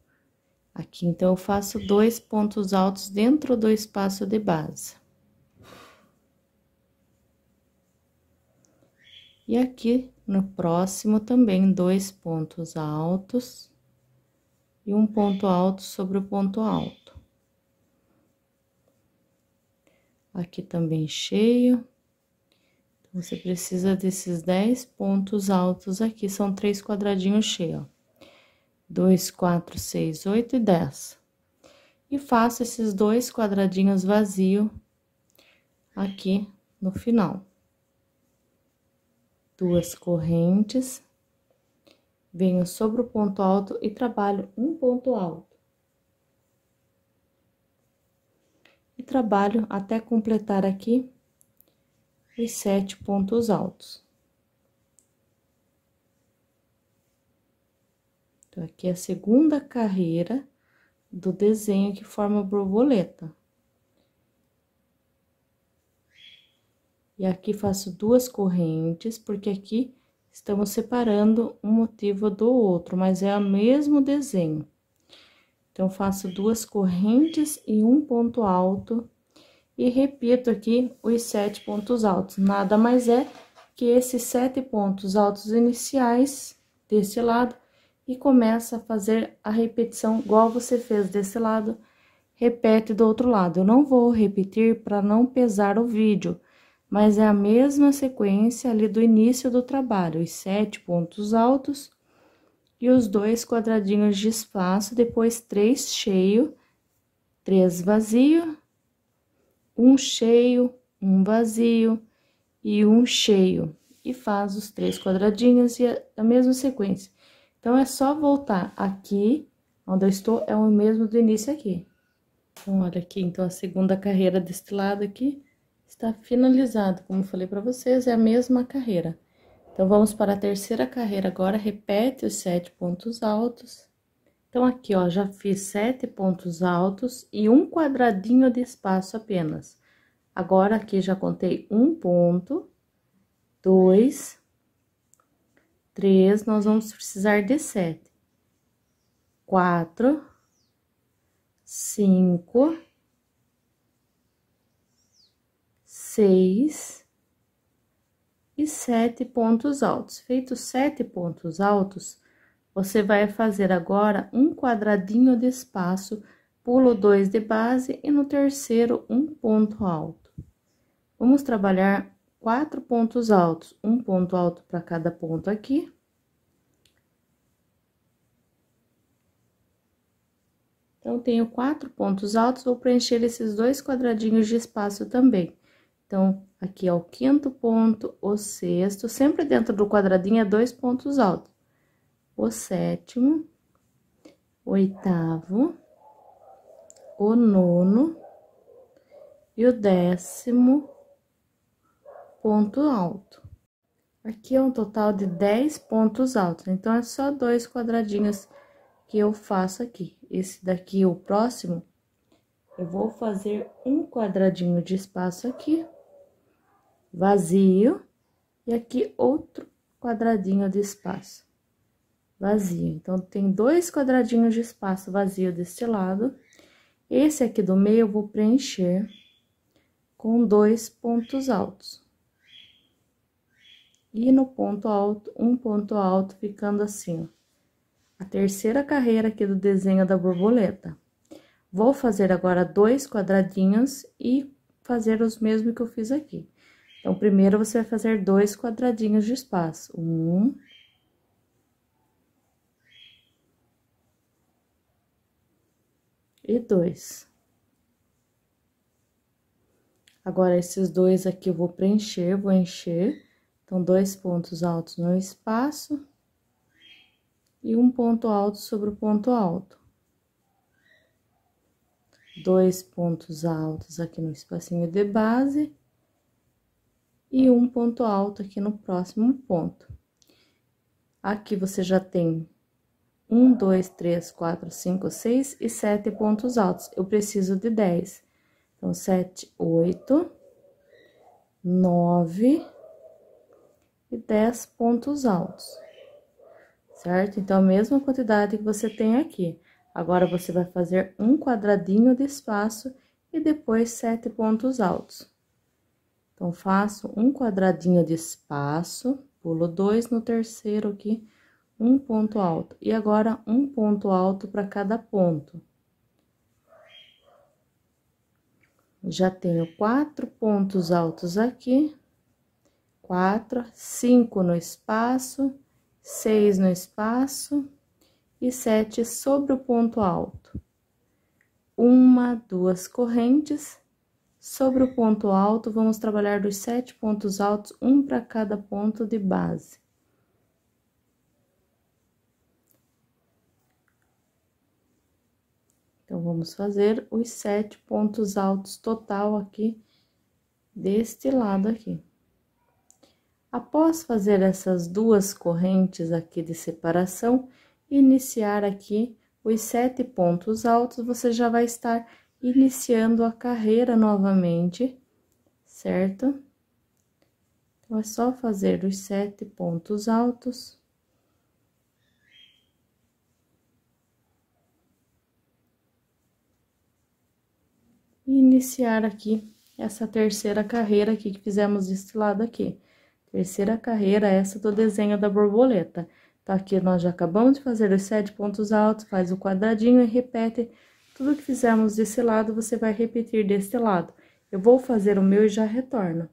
Aqui, então, eu faço dois pontos altos dentro do espaço de base. E aqui no próximo também dois pontos altos e um ponto alto sobre o ponto alto. Aqui também cheio. Então, você precisa desses dez pontos altos aqui, são três quadradinhos cheios, ó. Dois, quatro, seis, oito e dez. E faço esses dois quadradinhos vazio aqui no final duas correntes, venho sobre o ponto alto e trabalho um ponto alto. E trabalho até completar aqui os sete pontos altos. Então, aqui é a segunda carreira do desenho que forma borboleta. E aqui faço duas correntes, porque aqui estamos separando um motivo do outro, mas é o mesmo desenho. Então, faço duas correntes e um ponto alto. E repito aqui os sete pontos altos. Nada mais é que esses sete pontos altos iniciais desse lado e começa a fazer a repetição igual você fez desse lado, repete do outro lado. Eu não vou repetir para não pesar o vídeo, mas é a mesma sequência ali do início do trabalho, os sete pontos altos e os dois quadradinhos de espaço, depois três cheio, três vazio, um cheio, um vazio e um cheio. E faz os três quadradinhos e a mesma sequência. Então, é só voltar aqui, onde eu estou, é o mesmo do início aqui. Então, olha aqui, então, a segunda carreira deste lado aqui está finalizado. Como falei para vocês, é a mesma carreira. Então, vamos para a terceira carreira agora, repete os sete pontos altos. Então, aqui, ó, já fiz sete pontos altos e um quadradinho de espaço apenas. Agora, aqui, já contei um ponto, dois, três, nós vamos precisar de sete. Quatro, cinco seis e sete pontos altos. Feito sete pontos altos, você vai fazer agora um quadradinho de espaço, pulo dois de base e no terceiro um ponto alto. Vamos trabalhar quatro pontos altos, um ponto alto para cada ponto aqui. Então, tenho quatro pontos altos, vou preencher esses dois quadradinhos de espaço também. Então, aqui é o quinto ponto, o sexto, sempre dentro do quadradinho é dois pontos altos. O sétimo, oitavo, o nono e o décimo ponto alto. Aqui é um total de dez pontos altos, então é só dois quadradinhos que eu faço aqui. Esse daqui, o próximo, eu vou fazer um quadradinho de espaço aqui vazio, e aqui outro quadradinho de espaço vazio. Então, tem dois quadradinhos de espaço vazio deste lado. Esse aqui do meio eu vou preencher com dois pontos altos. E no ponto alto, um ponto alto ficando assim, ó a terceira carreira aqui do desenho da borboleta. Vou fazer agora dois quadradinhos e fazer os mesmos que eu fiz aqui. Então, primeiro você vai fazer dois quadradinhos de espaço. Um. E dois. Agora, esses dois aqui eu vou preencher, vou encher. Então, dois pontos altos no espaço. E um ponto alto sobre o ponto alto. Dois pontos altos aqui no espacinho de base e um ponto alto aqui no próximo ponto. Aqui você já tem um, dois, três, quatro, cinco, seis e sete pontos altos. Eu preciso de dez. Então, sete, oito, nove e dez pontos altos, certo? Então, a mesma quantidade que você tem aqui. Agora, você vai fazer um quadradinho de espaço e depois sete pontos altos. Então, faço um quadradinho de espaço, pulo dois no terceiro aqui, um ponto alto. E agora, um ponto alto para cada ponto. Já tenho quatro pontos altos aqui, quatro, cinco no espaço, seis no espaço e sete sobre o ponto alto. Uma, duas correntes Sobre o ponto alto, vamos trabalhar dos sete pontos altos, um para cada ponto de base. Então, vamos fazer os sete pontos altos total aqui, deste lado aqui. Após fazer essas duas correntes aqui de separação, iniciar aqui os sete pontos altos, você já vai estar iniciando a carreira novamente, certo? Então, é só fazer os sete pontos altos. E iniciar aqui essa terceira carreira aqui que fizemos deste lado aqui. Terceira carreira, essa do desenho da borboleta. Então, aqui nós já acabamos de fazer os sete pontos altos, faz o quadradinho e repete tudo que fizermos desse lado, você vai repetir desse lado. Eu vou fazer o meu e já retorno.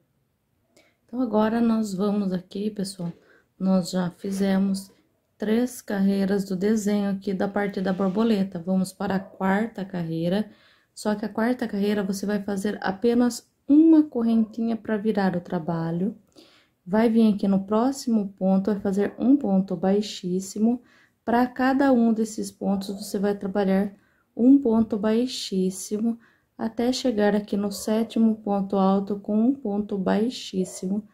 Então, agora nós vamos aqui, pessoal, nós já fizemos três carreiras do desenho aqui da parte da borboleta. Vamos para a quarta carreira, só que a quarta carreira você vai fazer apenas uma correntinha para virar o trabalho. Vai vir aqui no próximo ponto, vai fazer um ponto baixíssimo. Para cada um desses pontos, você vai trabalhar um ponto baixíssimo até chegar aqui no sétimo ponto alto com um ponto baixíssimo,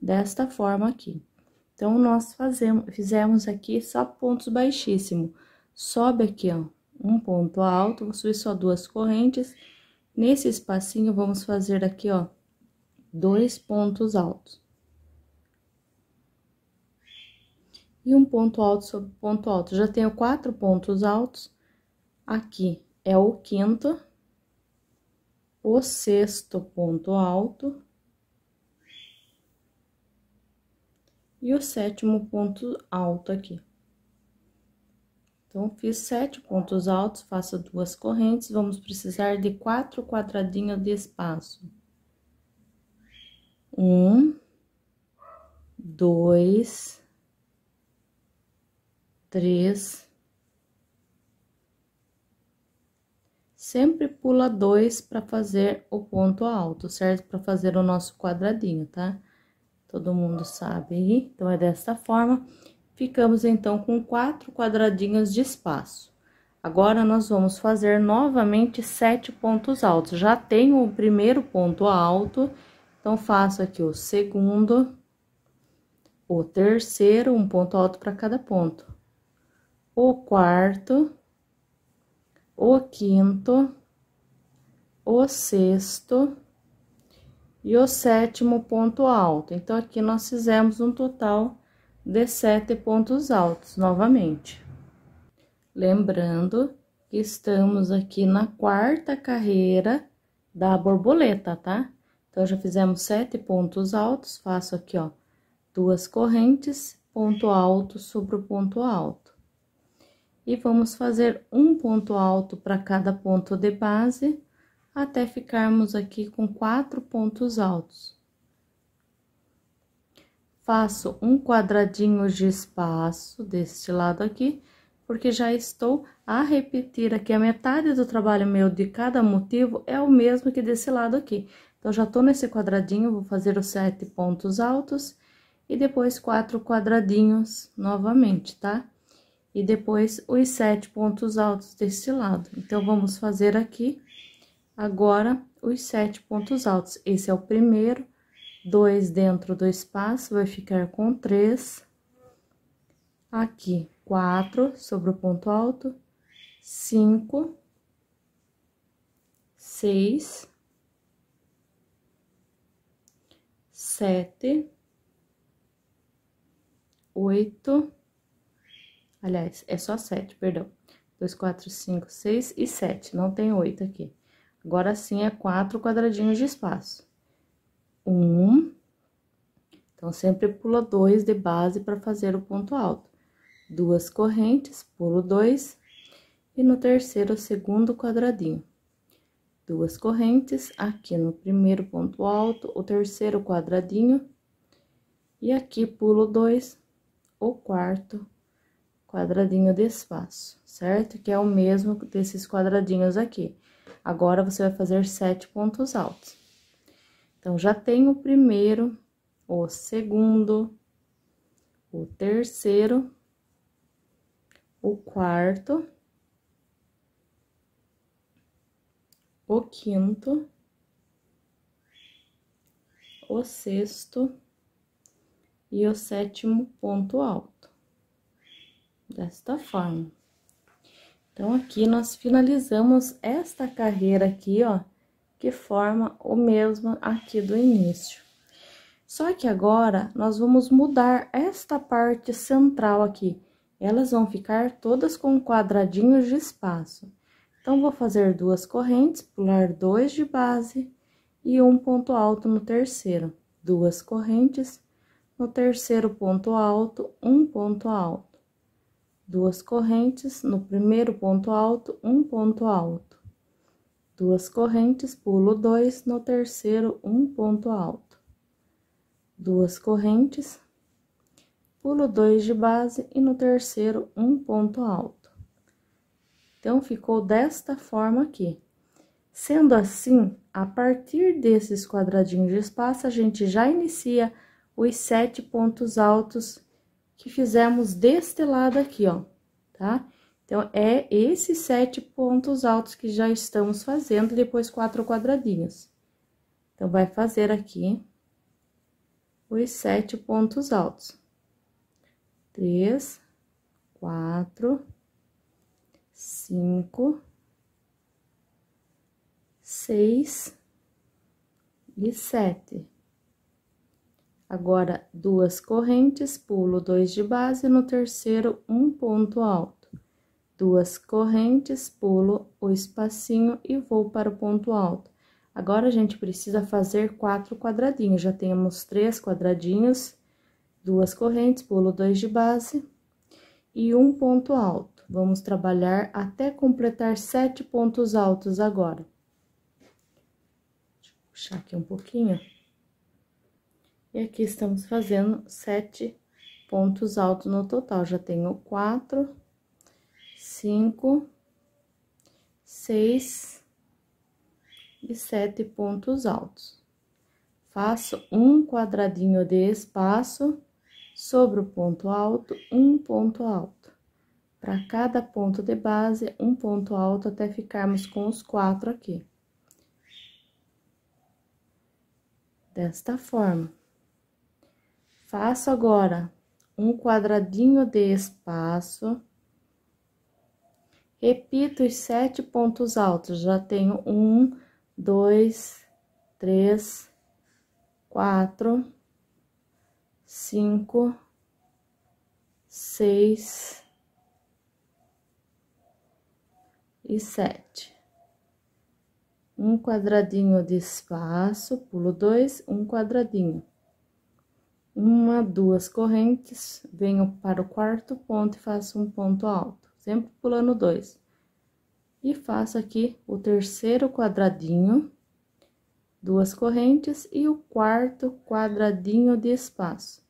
desta forma aqui. Então, nós fazemos, fizemos aqui só pontos baixíssimos. Sobe aqui, ó, um ponto alto, vou subir só duas correntes. Nesse espacinho, vamos fazer aqui, ó, dois pontos altos. E um ponto alto sobre ponto alto. Já tenho quatro pontos altos Aqui é o quinto, o sexto ponto alto e o sétimo ponto alto aqui. Então, fiz sete pontos altos, faço duas correntes, vamos precisar de quatro quadradinhos de espaço. Um, dois, três, sempre pula dois para fazer o ponto alto, certo? Para fazer o nosso quadradinho, tá? Todo mundo sabe aí. Então, é dessa forma. Ficamos, então, com quatro quadradinhos de espaço. Agora, nós vamos fazer novamente sete pontos altos. Já tenho o primeiro ponto alto, então, faço aqui o segundo, o terceiro, um ponto alto para cada ponto. O quarto o quinto, o sexto e o sétimo ponto alto. Então, aqui nós fizemos um total de sete pontos altos novamente. Lembrando que estamos aqui na quarta carreira da borboleta, tá? Então, já fizemos sete pontos altos, faço aqui, ó, duas correntes, ponto alto sobre o ponto alto e vamos fazer um ponto alto para cada ponto de base, até ficarmos aqui com quatro pontos altos. Faço um quadradinho de espaço deste lado aqui, porque já estou a repetir aqui a metade do trabalho meu de cada motivo é o mesmo que desse lado aqui. Então, já tô nesse quadradinho, vou fazer os sete pontos altos e depois quatro quadradinhos novamente, tá? e depois os sete pontos altos desse lado. Então, vamos fazer aqui agora os sete pontos altos. Esse é o primeiro, dois dentro do espaço, vai ficar com três. Aqui, quatro sobre o ponto alto, cinco, seis, sete, oito, Aliás, é só 7, perdão. 2, 4, 5, 6 e 7. Não tem 8 aqui. Agora sim é 4 quadradinhos de espaço. Um. Então, sempre pula 2 de base para fazer o ponto alto. Duas correntes, pulo 2. E no terceiro, segundo quadradinho. Duas correntes, aqui no primeiro ponto alto, o terceiro quadradinho. E aqui, pulo 2, o quarto quadradinho quadradinho de espaço, certo? Que é o mesmo desses quadradinhos aqui. Agora, você vai fazer sete pontos altos. Então, já tem o primeiro, o segundo, o terceiro, o quarto, o quinto, o sexto e o sétimo ponto alto desta forma. Então, aqui nós finalizamos esta carreira aqui, ó, que forma o mesmo aqui do início. Só que agora, nós vamos mudar esta parte central aqui. Elas vão ficar todas com quadradinhos de espaço. Então, vou fazer duas correntes, pular dois de base e um ponto alto no terceiro. Duas correntes, no terceiro ponto alto, um ponto alto duas correntes, no primeiro ponto alto, um ponto alto. Duas correntes, pulo dois, no terceiro, um ponto alto. Duas correntes, pulo dois de base e no terceiro, um ponto alto. Então, ficou desta forma aqui. Sendo assim, a partir desses quadradinhos de espaço, a gente já inicia os sete pontos altos que fizemos deste lado aqui, ó, tá? Então, é esses sete pontos altos que já estamos fazendo, depois quatro quadradinhos. Então, vai fazer aqui os sete pontos altos. Três, quatro, cinco, seis e sete. Agora, duas correntes, pulo dois de base, no terceiro, um ponto alto. Duas correntes, pulo o espacinho e vou para o ponto alto. Agora, a gente precisa fazer quatro quadradinhos. Já temos três quadradinhos, duas correntes, pulo dois de base e um ponto alto. Vamos trabalhar até completar sete pontos altos agora. Deixa eu puxar aqui um pouquinho. E aqui estamos fazendo sete pontos altos no total. Já tenho quatro, cinco, seis e sete pontos altos. Faço um quadradinho de espaço sobre o ponto alto, um ponto alto. Para cada ponto de base, um ponto alto até ficarmos com os quatro aqui. Desta forma. Faço agora um quadradinho de espaço. Repito os sete pontos altos. Já tenho um, dois, três, quatro, cinco, seis e sete. Um quadradinho de espaço, pulo dois, um quadradinho uma, duas correntes, venho para o quarto ponto e faço um ponto alto, sempre pulando dois. E faço aqui o terceiro quadradinho, duas correntes e o quarto quadradinho de espaço.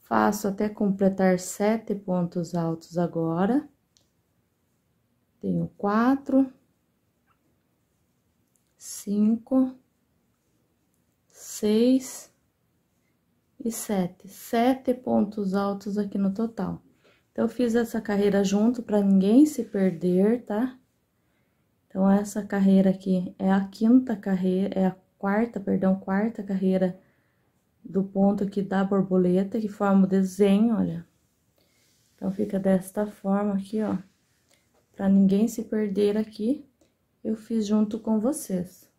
Faço até completar sete pontos altos agora. Tenho quatro, cinco, seis e 7. 7 pontos altos aqui no total. Então, eu fiz essa carreira junto para ninguém se perder, tá? Então, essa carreira aqui é a quinta carreira, é a quarta, perdão, quarta carreira do ponto aqui da borboleta, que forma o desenho, olha. Então, fica desta forma aqui, ó. Pra ninguém se perder aqui, eu fiz junto com vocês.